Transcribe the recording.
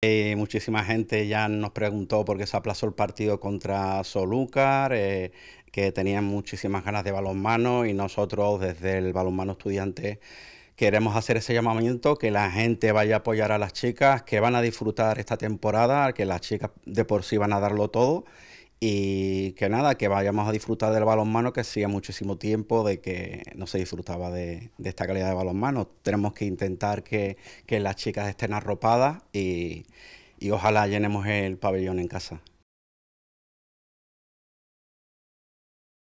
Eh, muchísima gente ya nos preguntó por qué se aplazó el partido contra Solúcar, eh, que tenían muchísimas ganas de balonmano y nosotros desde el balonmano estudiante queremos hacer ese llamamiento, que la gente vaya a apoyar a las chicas, que van a disfrutar esta temporada, que las chicas de por sí van a darlo todo y que nada, que vayamos a disfrutar del balonmano, que hacía muchísimo tiempo de que no se disfrutaba de, esta calidad de balonmano. Tenemos que intentar que, las chicas estén arropadas y, y ojalá llenemos el pabellón en casa.